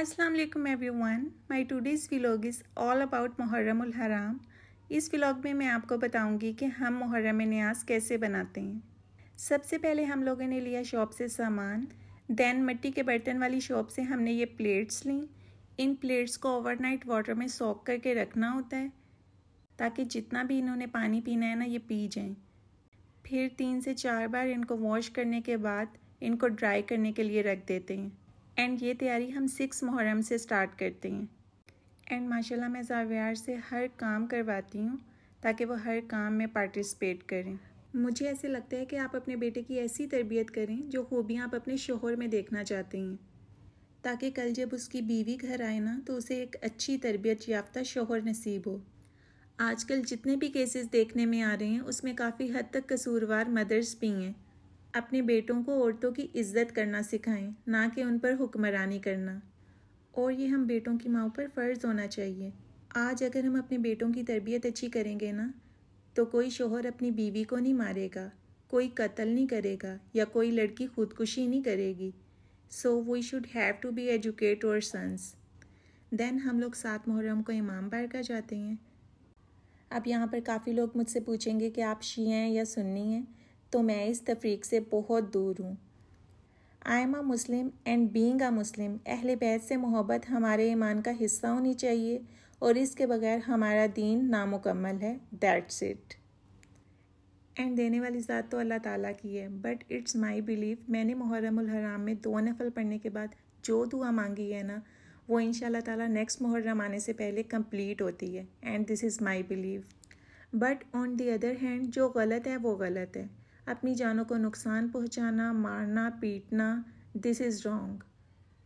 Aslam everyone my today's vlog is all about Muharram हराम इस vlog में मैं आपको बताऊंगी कि हम मुहर्रम न्यास कैसे बनाते हैं सबसे पहले हम लोगों ने लिया शॉप से सामान देन मिट्टी के बर्तन वाली शॉप से हमने ये प्लेट्स ली इन प्लेट्स को ओवरनाइट वाटर में सॉक करके रखना होता है ताकि जितना भी इन्होंने पानी पीना है ना ये पी जाएँ फिर तीन से चार बार इनको वॉश करने के बाद इनको ड्राई करने के लिए रख देते हैं एंड ये तैयारी हम सिक्स मुहर्रम से स्टार्ट करते हैं एंड माशाल्लाह मैं जावियार से हर काम करवाती हूँ ताकि वो हर काम में पार्टिसिपेट करें मुझे ऐसे लगता है कि आप अपने बेटे की ऐसी तरबियत करें जो खूबियाँ आप अपने शोहर में देखना चाहते हैं ताकि कल जब उसकी बीवी घर आए ना तो उसे एक अच्छी तरबियत याफ्ता शोहर नसीब हो आजकल जितने भी केसेस देखने में आ रहे हैं उसमें काफ़ी हद तक कसूरवार मदर्स भी हैं अपने बेटों को औरतों की इज्जत करना सिखाएं ना कि उन पर हुक्मरानी करना और ये हम बेटों की माओ पर फ़र्ज़ होना चाहिए आज अगर हम अपने बेटों की तरबियत अच्छी करेंगे ना तो कोई शोहर अपनी बीवी को नहीं मारेगा कोई कत्ल नहीं करेगा या कोई लड़की खुदकुशी नहीं करेगी so we should have to be educate और सन्स देन हम लोग सात मुहर्रम को इमाम बारगा जाते हैं अब यहाँ पर काफ़ी लोग मुझसे पूछेंगे कि आप शी हैं या सुन्नी हैं तो मैं इस तफरीक से बहुत दूर हूँ I am a Muslim and being a Muslim अहल बैत से मोहब्बत हमारे ईमान का हिस्सा होनी चाहिए और इसके बगैर हमारा दीन नामुकम्मल है दैट्स इट एंड देने वाली ज़ात तो अल्लाह ताला की है बट इट्स माई बिलीव मैंने मुहर्रम हराम में दो नफल पढ़ने के बाद जो दुआ मांगी है ना वो इन ताला नेक्स्ट मुहर्रम आने से पहले कंप्लीट होती है and this is my believe but on the other hand जो गलत है वो गलत है अपनी जानों को नुकसान पहुंचाना मारना पीटना this is wrong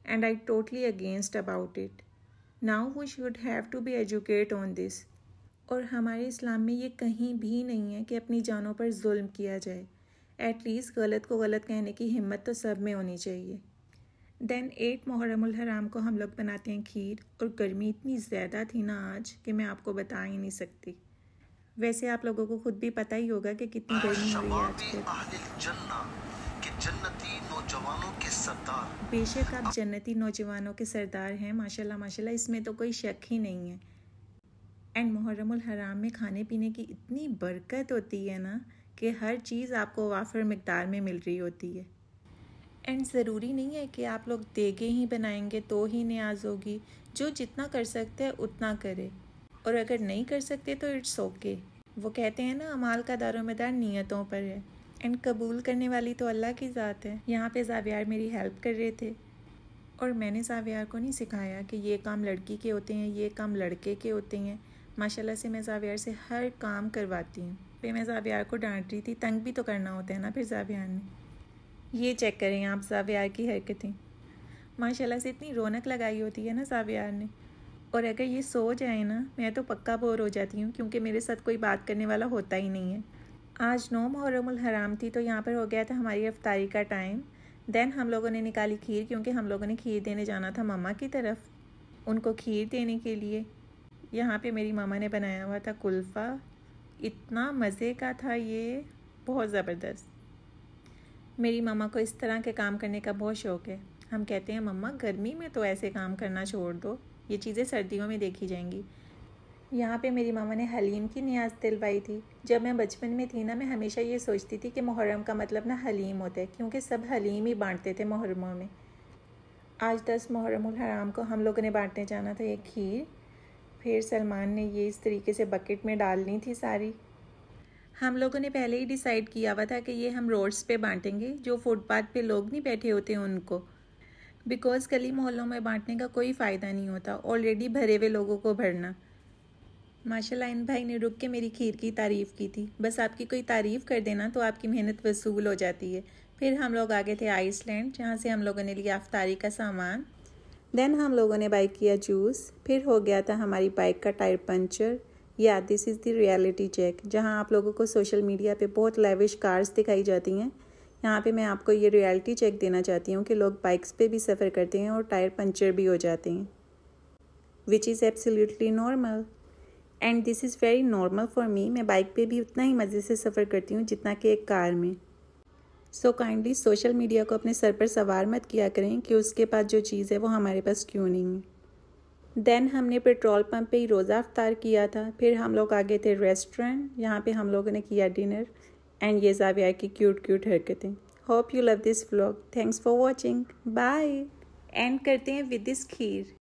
and I totally against about it now we should have to be educate on this और हमारे इस्लाम में ये कहीं भी नहीं है कि अपनी जानों पर जुल्म किया जाए एटलीस्ट गलत को गलत कहने की हिम्मत तो सब में होनी चाहिए देन एट मुहर्रमुल हराम को हम लोग बनाते हैं खीर और गर्मी इतनी ज़्यादा थी ना आज कि मैं आपको बता ही नहीं सकती वैसे आप लोगों को खुद भी पता ही होगा कि कितनी गर्मी हो रही है बेशक आप जन्नती नौजवानों के सरदार हैं माशाल्लाह माशाल्लाह इसमें तो कोई शक ही नहीं है एंड मुहर्रमुल हराम में खाने पीने की इतनी बरकत होती है ना कि हर चीज़ आपको वाफर मकदार में मिल रही होती है एंड ज़रूरी नहीं है कि आप लोग देगे ही बनाएंगे तो ही न्याज होगी जो जितना कर सकते हैं उतना करे और अगर नहीं कर सकते तो इट्स ओके okay. वो कहते हैं ना अमाल का दारोमदार नीयतों पर है एंड कबूल करने वाली तो अल्लाह की ज़ात है यहाँ पे जावियार मेरी हेल्प कर रहे थे और मैंने जावियार को नहीं सिखाया कि ये काम लड़की के होते हैं ये काम लड़के के होते हैं माशाल्लाह से मैं जावियार से हर काम करवाती हूँ फिर मैं जावियार को डांट रही थी तंग भी तो करना होता है ना फिर जावियार ने ये चेक करें आप जावियार की हरकतें माशाला से इतनी रौनक लगाई होती है ना जावियार ने और अगर ये सो जाए ना मैं तो पक्का बोर हो जाती हूँ क्योंकि मेरे साथ कोई बात करने वाला होता ही नहीं है आज नौ मुहर्रम हराम थी तो यहाँ पर हो गया था हमारी अफ्तारी का टाइम देन हम लोगों ने निकाली खीर क्योंकि हम लोगों ने खीर देने जाना था मामा की तरफ उनको खीर देने के लिए यहाँ पे मेरी मामा ने बनाया हुआ था कुल्फ़ा इतना मज़े का था ये बहुत ज़बरदस्त मेरी मामा को इस तरह के काम करने का बहुत शौक़ है हम कहते हैं मम्मा गर्मी में तो ऐसे काम करना छोड़ दो ये चीज़ें सर्दियों में देखी जाएंगी यहाँ पे मेरी मामा ने हलीम की न्याज दिलवाई थी जब मैं बचपन में थी ना मैं हमेशा ये सोचती थी कि मुहर्रम का मतलब ना हलीम होता है क्योंकि सब हलीम ही बांटते थे मुहर्रमों में आज दस मुहर्रमुल हराम को हम लोगों ने बांटने जाना था ये खीर फिर सलमान ने ये इस तरीके से बकेट में डालनी थी सारी हम लोगों ने पहले ही डिसाइड किया हुआ था कि ये हम रोड्स पे बांटेंगे जो फुटपाथ पे लोग नहीं बैठे होते उनको बिकॉज गली मोहल्लों में बांटने का कोई फ़ायदा नहीं होता ऑलरेडी भरे हुए लोगों को भरना माशा इन भाई ने रुक के मेरी खीर की तारीफ़ की थी बस आपकी कोई तारीफ़ कर देना तो आपकी मेहनत वसूल हो जाती है फिर हम लोग आगे थे आइसलैंड जहाँ से हम लोगों ने लिया अफ्तारी का सामान देन हम लोगों ने बाइक किया जूस फिर हो गया था हमारी बाइक का टायर पंचर या this is the reality check जहाँ आप लोगों को सोशल मीडिया पे बहुत लेविश कार्स दिखाई जाती हैं यहाँ पे मैं आपको ये रियलिटी चेक देना चाहती हूँ कि लोग बाइक्स पे भी सफ़र करते हैं और टायर पंचर भी हो जाते हैं which is absolutely normal and this is very normal for me मैं बाइक पे भी उतना ही मज़े से सफ़र करती हूँ जितना कि एक कार में सो काइंडली सोशल मीडिया को अपने सर पर सवार मत किया करें कि उसके पास जो चीज़ है वो हमारे पास क्यों नहीं है देन हमने पेट्रोल पंप पे ही रोज़ा अफ्तार किया था फिर हम लोग आगे थे रेस्टोरेंट यहाँ पे हम लोगों ने किया डिनर एंड ये जाविया की क्यूट क्यूट हरकतें hope you love this vlog thanks for watching bye end करते हैं विद दिस खीर